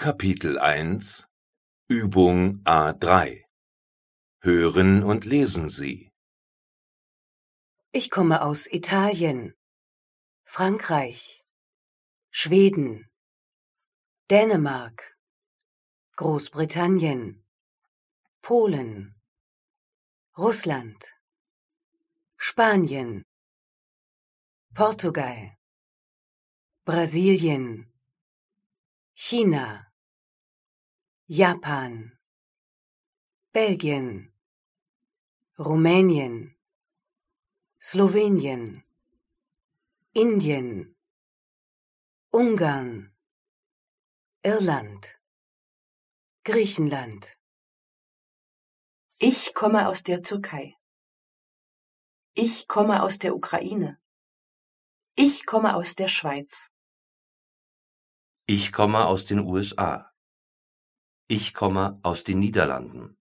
Kapitel 1 Übung A3 Hören und lesen Sie. Ich komme aus Italien, Frankreich, Schweden, Dänemark, Großbritannien, Polen, Russland, Spanien, Portugal, Brasilien, China Japan, Belgien, Rumänien, Slowenien, Indien, Ungarn, Irland, Griechenland. Ich komme aus der Türkei. Ich komme aus der Ukraine. Ich komme aus der Schweiz. Ich komme aus den USA. Ich komme aus den Niederlanden